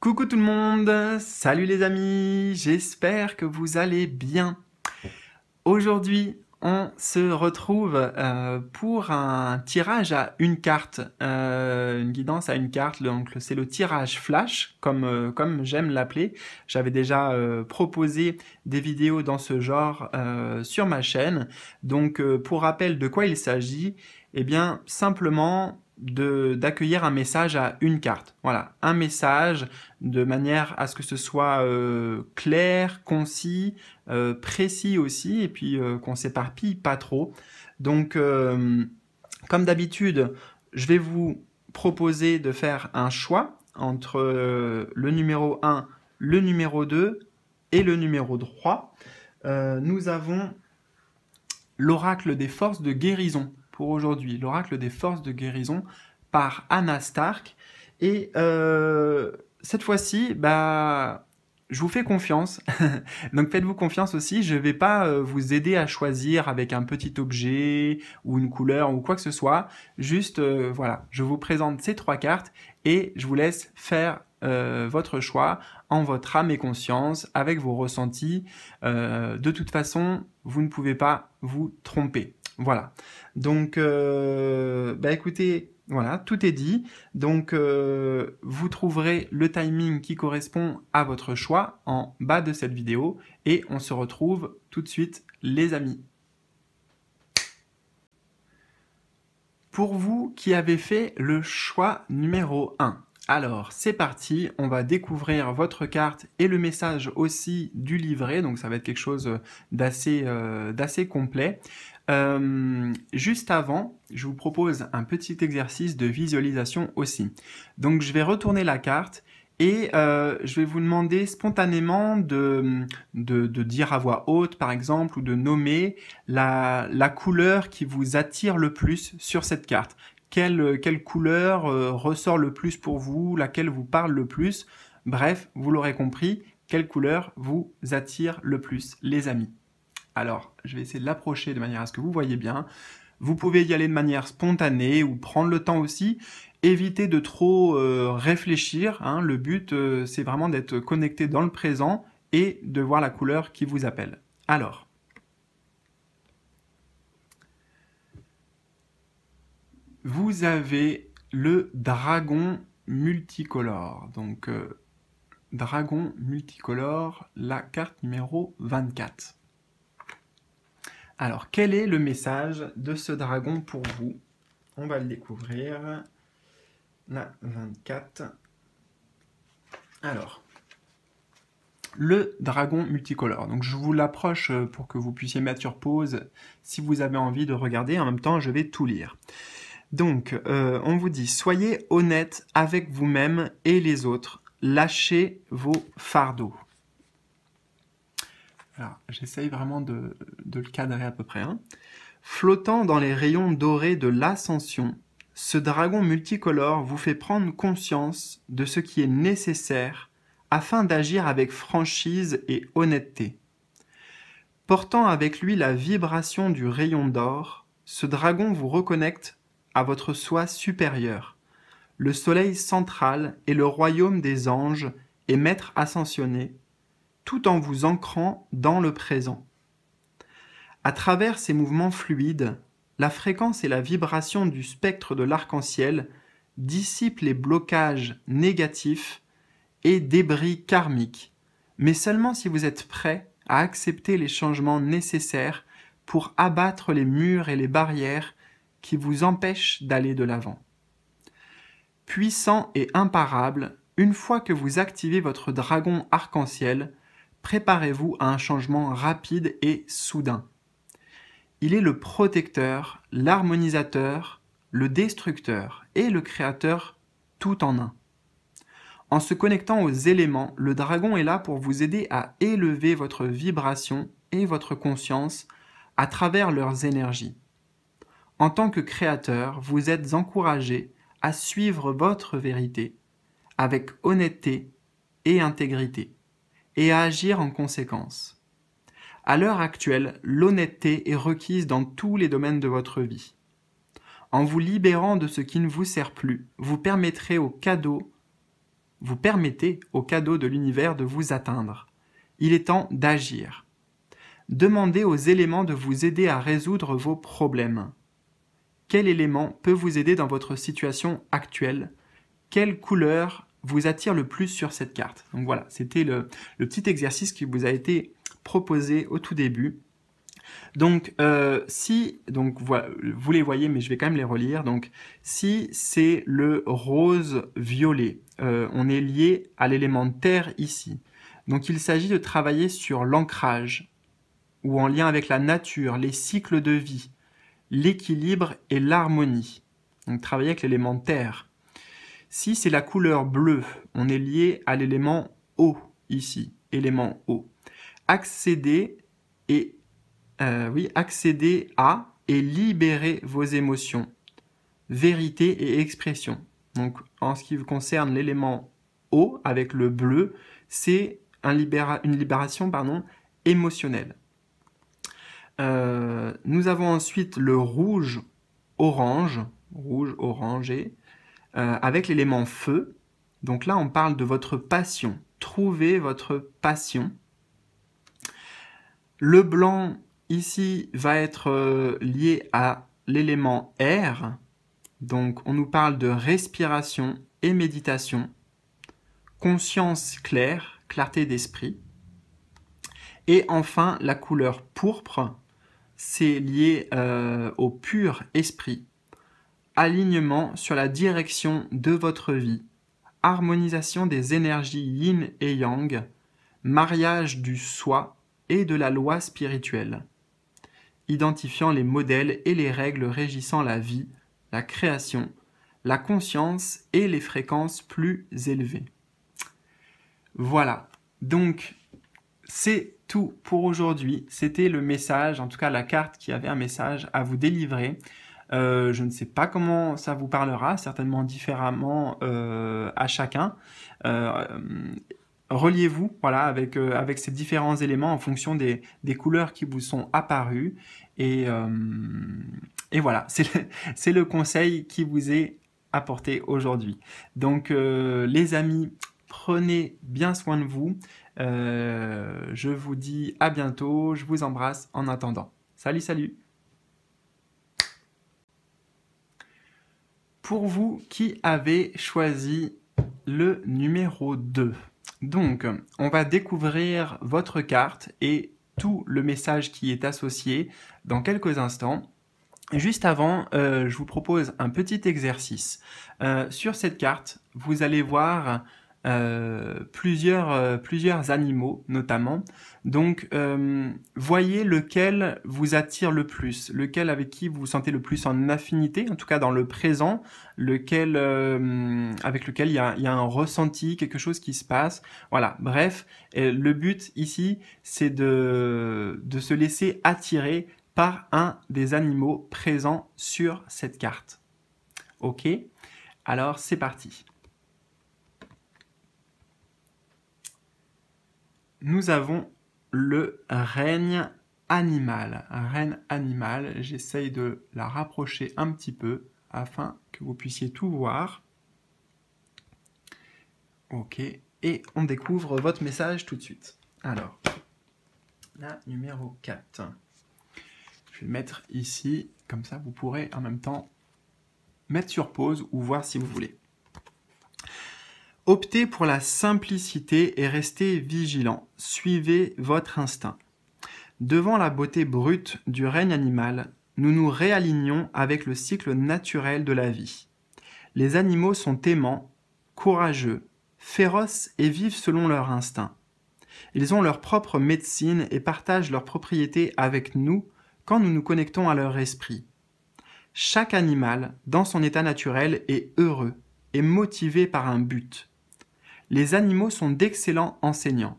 Coucou tout le monde, salut les amis, j'espère que vous allez bien. Aujourd'hui, on se retrouve euh, pour un tirage à une carte, euh, une guidance à une carte, donc c'est le tirage flash, comme, euh, comme j'aime l'appeler. J'avais déjà proposé des vidéos dans ce genre sur ma chaîne. Donc pour rappel de quoi il s'agit, eh bien simplement d'accueillir un message à une carte. Voilà, un message de manière à ce que ce soit euh, clair, concis, euh, précis aussi, et puis euh, qu'on s'éparpille pas trop. Donc, comme d'habitude, je vais vous proposer de faire un choix entre le numéro 1, le numéro 2 et le numéro 3. nous avons l'oracle des forces de guérison pour aujourd'hui, l'oracle des forces de guérison par Anna Stark. Et euh, cette fois-ci, bah, je vous fais confiance. Donc faites-vous confiance aussi. Je ne vais pas euh, vous aider à choisir avec un petit objet ou une couleur ou quoi que ce soit. Juste, euh, voilà, je vous présente ces trois cartes et je vous laisse faire votre choix en votre âme et conscience, avec vos ressentis. de toute façon, vous ne pouvez pas vous tromper. Voilà. Donc, euh, bah écoutez, voilà, tout est dit. Donc, euh, vous trouverez le timing qui correspond à votre choix en bas de cette vidéo. Et on se retrouve tout de suite, les amis. Pour vous qui avez fait le choix numéro 1, alors, c'est parti, on va découvrir votre carte et le message aussi du livret, donc ça va être quelque chose d'assez euh, complet. Euh, juste avant, je vous propose un petit exercice de visualisation aussi. Donc je vais retourner la carte et euh, je vais vous demander spontanément de, dire à voix haute, par exemple, ou de nommer la, couleur qui vous attire le plus sur cette carte. Quelle, couleur euh, ressort le plus pour vous, laquelle vous parle le plus. Bref, vous l'aurez compris, quelle couleur vous attire le plus, les amis. Alors, je vais essayer de l'approcher de manière à ce que vous voyez bien. Vous pouvez y aller de manière spontanée ou prendre le temps aussi. Évitez de trop euh, réfléchir. Hein. Le but, euh, c'est vraiment d'être connecté dans le présent et de voir la couleur qui vous appelle. Alors, vous avez le dragon multicolore. Donc, euh, dragon multicolore, la carte numéro 24. Alors, quel est le message de ce dragon pour vous On va le découvrir. La 24. Alors, le dragon multicolore. Donc je vous l'approche euh, pour que vous puissiez mettre sur pause si vous avez envie de regarder. En même temps, je vais tout lire. Donc, euh, on vous dit, soyez honnête avec vous-même et les autres. Lâchez vos fardeaux j'essaye vraiment de, le cadrer à peu près. Hein. Flottant dans les rayons dorés de l'ascension, ce dragon multicolore vous fait prendre conscience de ce qui est nécessaire afin d'agir avec franchise et honnêteté. Portant avec lui la vibration du rayon d'or, ce dragon vous reconnecte à votre soi supérieur, le soleil central et le royaume des anges et maître ascensionné tout en vous ancrant dans le présent. À travers ces mouvements fluides, la fréquence et la vibration du spectre de l'arc-en-ciel dissipent les blocages négatifs et débris karmiques, mais seulement si vous êtes prêt à accepter les changements nécessaires pour abattre les murs et les barrières qui vous empêchent d'aller de l'avant. Puissant et imparable, une fois que vous activez votre dragon arc-en-ciel, préparez-vous à un changement rapide et soudain. Il est le protecteur, l'harmonisateur, le destructeur et le créateur tout en un. En se connectant aux éléments, le dragon est là pour vous aider à élever votre vibration et votre conscience à travers leurs énergies. En tant que créateur, vous êtes encouragé à suivre votre vérité avec honnêteté et intégrité et à agir en conséquence. À l'heure actuelle, l'honnêteté est requise dans tous les domaines de votre vie. En vous libérant de ce qui ne vous sert plus, vous permettrez au cadeau, vous permettez au cadeau de l'univers de vous atteindre. Il est temps d'agir. Demandez aux éléments de vous aider à résoudre vos problèmes. Quel élément peut vous aider dans votre situation actuelle Quelle couleur vous attire le plus sur cette carte. Donc voilà, c'était le, petit exercice qui vous a été proposé au tout début. Donc euh, si, donc vous les voyez, mais je vais quand même les relire. Donc si c'est le rose violet, euh, on est lié à l'élément terre ici. Donc il s'agit de travailler sur l'ancrage ou en lien avec la nature, les cycles de vie, l'équilibre et l'harmonie. Donc travailler avec l'élément terre. Si c'est la couleur bleue, on est lié à l'élément O ici, élément O. Accéder et euh, oui, accéder à et libérer vos émotions, vérité et expression. Donc en ce qui concerne l'élément O avec le bleu, c'est une libération pardon, émotionnelle. Euh, nous avons ensuite le rouge orange, rouge orangé, euh, avec l'élément feu. Donc là, on parle de votre passion. Trouvez votre passion. Le blanc, ici, va être euh, lié à l'élément air. Donc, on nous parle de respiration et méditation. Conscience claire, clarté d'esprit. Et enfin, la couleur pourpre, c'est lié euh, au pur esprit, alignement sur la direction de votre vie, harmonisation des énergies yin et yang, mariage du soi et de la loi spirituelle, identifiant les modèles et les règles régissant la vie, la création, la conscience et les fréquences plus élevées. Voilà, donc c'est tout pour aujourd'hui. C'était le message, en tout cas la carte qui avait un message à vous délivrer. Euh, je ne sais pas comment ça vous parlera, certainement différemment euh, à chacun. Euh, reliez-vous voilà, avec, avec ces différents éléments en fonction des, couleurs qui vous sont apparues. Et, et voilà, c'est le, conseil qui vous est apporté aujourd'hui. Donc les amis, prenez bien soin de vous. je vous dis à bientôt, je vous embrasse en attendant. Salut, salut pour vous qui avez choisi le numéro 2. Donc, on va découvrir votre carte et tout le message qui est associé dans quelques instants. Juste avant, euh, je vous propose un petit exercice. Euh, sur cette carte, vous allez voir euh, plusieurs, euh, plusieurs animaux notamment. Donc euh, voyez lequel vous attire le plus, lequel avec qui vous vous sentez le plus en affinité, en tout cas dans le présent, lequel avec lequel il y a, un ressenti, quelque chose qui se passe. Voilà, bref, le but ici c'est de se laisser attirer par un des animaux présents sur cette carte. Ok Alors c'est parti nous avons le règne animal. Règne animal, j'essaye de la rapprocher un petit peu afin que vous puissiez tout voir. Ok, et on découvre votre message tout de suite. Alors, la numéro 4. Je vais le mettre ici, comme ça vous pourrez en même temps mettre sur pause ou voir si vous voulez. Optez pour la simplicité et restez vigilant. Suivez votre instinct. Devant la beauté brute du règne animal, nous nous réalignons avec le cycle naturel de la vie. Les animaux sont aimants, courageux, féroces et vivent selon leur instinct. Ils ont leur propre médecine et partagent leurs propriétés avec nous quand nous nous connectons à leur esprit. Chaque animal, dans son état naturel, est heureux et motivé par un but les animaux sont d'excellents enseignants.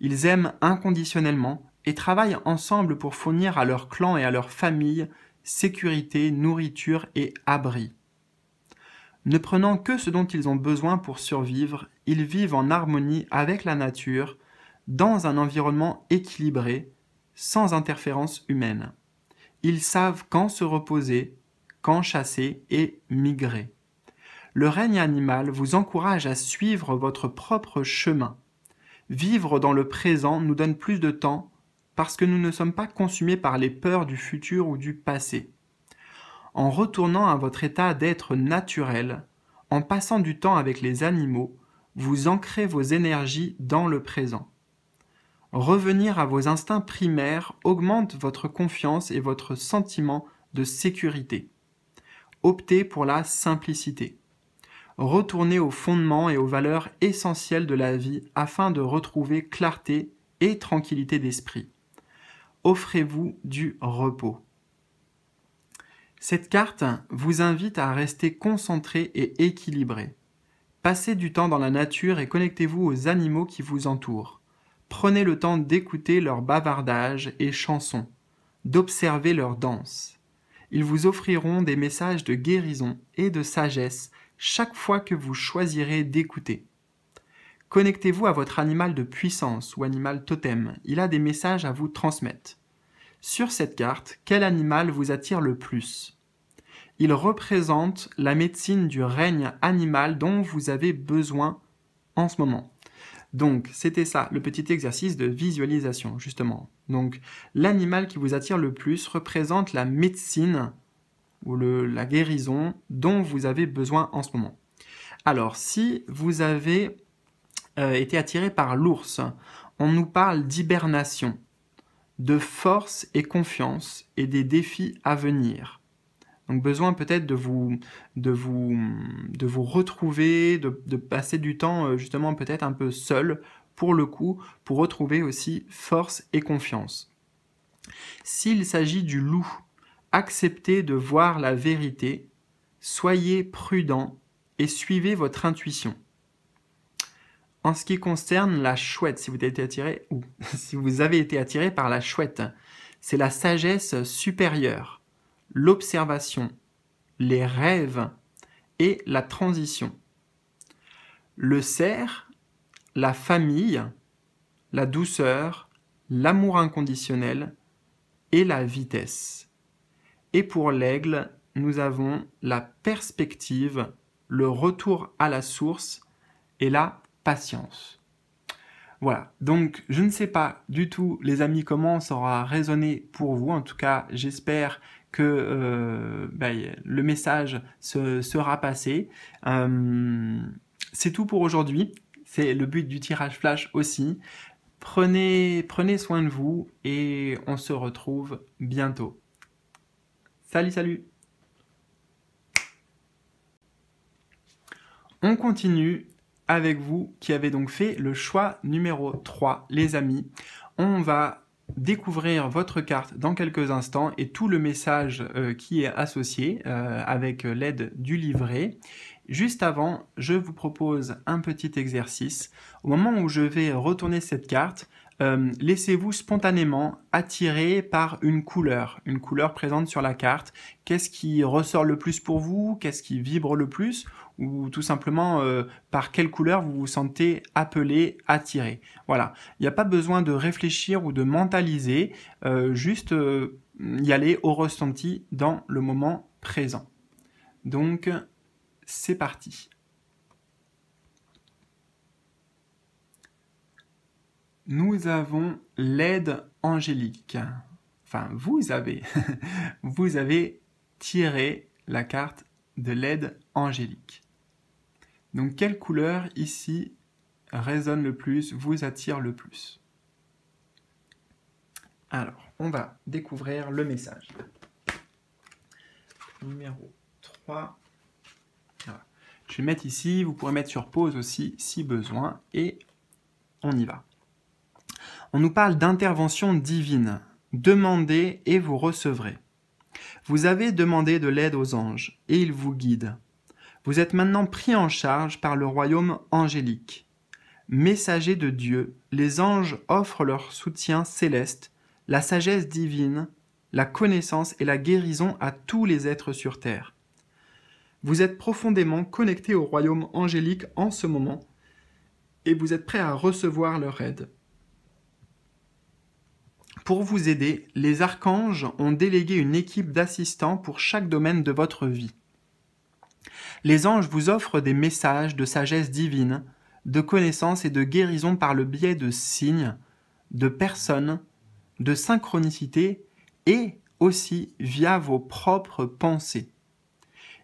Ils aiment inconditionnellement et travaillent ensemble pour fournir à leur clan et à leur famille sécurité, nourriture et abri. Ne prenant que ce dont ils ont besoin pour survivre, ils vivent en harmonie avec la nature, dans un environnement équilibré, sans interférence humaine. Ils savent quand se reposer, quand chasser et migrer le règne animal vous encourage à suivre votre propre chemin. Vivre dans le présent nous donne plus de temps parce que nous ne sommes pas consumés par les peurs du futur ou du passé. En retournant à votre état d'être naturel, en passant du temps avec les animaux, vous ancrez vos énergies dans le présent. Revenir à vos instincts primaires augmente votre confiance et votre sentiment de sécurité. Optez pour la simplicité. Retournez aux fondements et aux valeurs essentielles de la vie afin de retrouver clarté et tranquillité d'esprit. Offrez-vous du repos. Cette carte vous invite à rester concentré et équilibré. Passez du temps dans la nature et connectez-vous aux animaux qui vous entourent. Prenez le temps d'écouter leurs bavardages et chansons, d'observer leurs danses. Ils vous offriront des messages de guérison et de sagesse chaque fois que vous choisirez d'écouter. Connectez-vous à votre animal de puissance ou animal totem, il a des messages à vous transmettre. Sur cette carte, quel animal vous attire le plus Il représente la médecine du règne animal dont vous avez besoin en ce moment. Donc, c'était ça, le petit exercice de visualisation, justement. Donc, l'animal qui vous attire le plus représente la médecine ou la guérison dont vous avez besoin en ce moment. Alors, si vous avez euh, été attiré par l'ours, on nous parle d'hibernation, de force et confiance et des défis à venir. Donc besoin peut-être de vous, de, vous, retrouver, de, passer du temps euh, justement peut-être un peu seul pour le coup, pour retrouver aussi force et confiance. S'il s'agit du loup, acceptez de voir la vérité, soyez prudent et suivez votre intuition. En ce qui concerne la chouette, si vous avez attiré, ou si vous avez été attiré par la chouette, c'est la sagesse supérieure l'observation, les rêves et la transition. Le cerf, la famille, la douceur, l'amour inconditionnel et la vitesse. Et pour l'aigle, nous avons la perspective, le retour à la source et la patience. Voilà, donc je ne sais pas du tout les amis comment ça aura résonné pour vous, en tout cas j'espère que euh, bah, le message se, sera passé. Euh, c'est tout pour aujourd'hui. C'est le but du tirage flash aussi. Prenez, prenez soin de vous et on se retrouve bientôt. Salut, salut On continue avec vous qui avez donc fait le choix numéro 3, les amis. On va découvrir votre carte dans quelques instants et tout le message euh, qui est associé euh, avec l'aide du livret. Juste avant, je vous propose un petit exercice. Au moment où je vais retourner cette carte, euh, laissez-vous spontanément attirer par une couleur, une couleur présente sur la carte. Qu'est-ce qui ressort le plus pour vous Qu'est-ce qui vibre le plus ou tout simplement euh, par quelle couleur vous vous sentez appelé, attiré. Voilà, il n'y a pas besoin de réfléchir ou de mentaliser, euh, juste euh, y aller au ressenti dans le moment présent. Donc, c'est parti. Nous avons l'aide angélique. Enfin, vous avez, vous avez tiré la carte de l'aide angélique. Donc quelle couleur ici résonne le plus, vous attire le plus Alors, on va découvrir le message. Numéro 3. Je vais mettre ici, vous pourrez mettre sur pause aussi si besoin, et on y va. On nous parle d'intervention divine. Demandez et vous recevrez. Vous avez demandé de l'aide aux anges, et ils vous guident. Vous êtes maintenant pris en charge par le royaume angélique. Messagers de Dieu, les anges offrent leur soutien céleste, la sagesse divine, la connaissance et la guérison à tous les êtres sur terre. Vous êtes profondément connecté au royaume angélique en ce moment et vous êtes prêt à recevoir leur aide. Pour vous aider, les archanges ont délégué une équipe d'assistants pour chaque domaine de votre vie les anges vous offrent des messages de sagesse divine, de connaissance et de guérison par le biais de signes, de personnes, de synchronicité et aussi via vos propres pensées.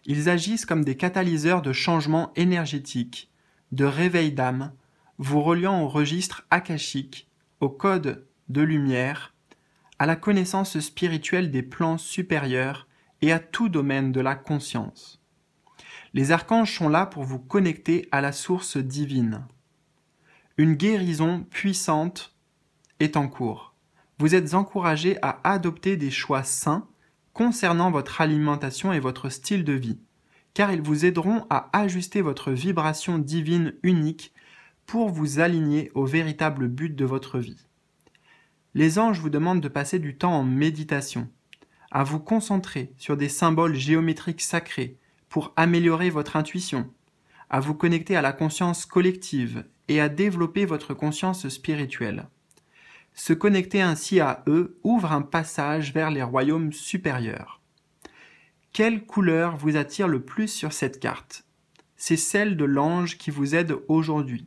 Ils agissent comme des catalyseurs de changements énergétiques, de réveil d'âme, vous reliant au registre akashique, au code de lumière, à la connaissance spirituelle des plans supérieurs et à tout domaine de la conscience. Les archanges sont là pour vous connecter à la source divine. Une guérison puissante est en cours. Vous êtes encouragés à adopter des choix sains concernant votre alimentation et votre style de vie, car ils vous aideront à ajuster votre vibration divine unique pour vous aligner au véritable but de votre vie. Les anges vous demandent de passer du temps en méditation, à vous concentrer sur des symboles géométriques sacrés, pour améliorer votre intuition, à vous connecter à la conscience collective et à développer votre conscience spirituelle. Se connecter ainsi à eux ouvre un passage vers les royaumes supérieurs. Quelle couleur vous attire le plus sur cette carte C'est celle de l'ange qui vous aide aujourd'hui,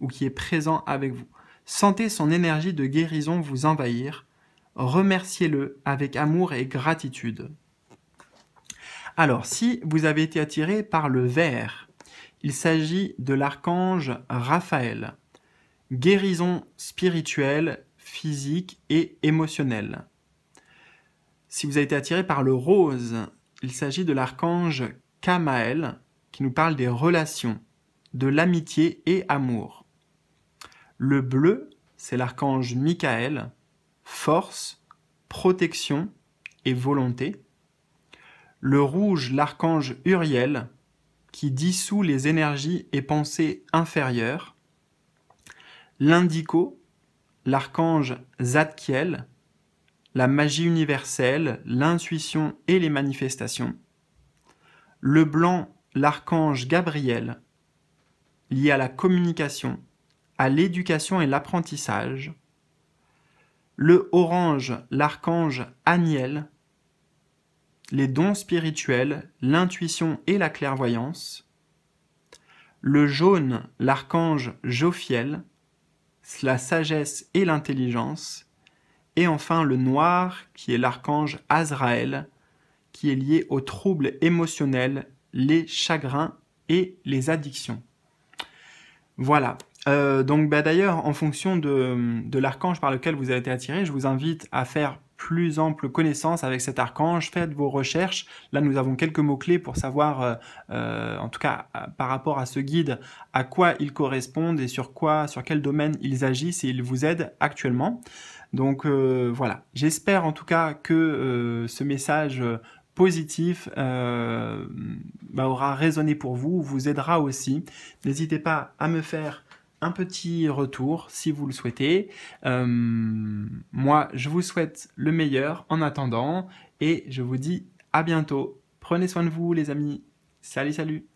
ou qui est présent avec vous. Sentez son énergie de guérison vous envahir, remerciez-le avec amour et gratitude. Alors, si vous avez été attiré par le vert, il s'agit de l'archange Raphaël. Guérison spirituelle, physique et émotionnelle. Si vous avez été attiré par le rose, il s'agit de l'archange Kamaël, qui nous parle des relations, de l'amitié et amour. Le bleu, c'est l'archange Michael, force, protection et volonté le rouge l'archange Uriel, qui dissout les énergies et pensées inférieures, l'indico, l'archange Zadkiel, la magie universelle, l'intuition et les manifestations, le blanc, l'archange Gabriel, lié à la communication, à l'éducation et l'apprentissage, le orange, l'archange Aniel, les dons spirituels, l'intuition et la clairvoyance, le jaune, l'archange Jophiel, la sagesse et l'intelligence, et enfin le noir, qui est l'archange Azraël, qui est lié aux troubles émotionnels, les chagrins et les addictions. Voilà. Euh, donc bah, d'ailleurs, en fonction de l'archange par lequel vous avez été attiré, je vous invite à faire plus ample connaissance avec cet archange, faites vos recherches. Là, nous avons quelques mots-clés pour savoir, euh, euh, en tout cas euh, par rapport à ce guide, à quoi ils correspondent et sur quoi, sur quel domaine ils agissent et ils vous aident actuellement. Donc voilà, j'espère en tout cas que ce message positif bah, aura résonné pour vous, vous aidera aussi. N'hésitez pas à me faire petit retour si vous le souhaitez. Euh, moi, je vous souhaite le meilleur en attendant et je vous dis à bientôt. Prenez soin de vous les amis. Salut, salut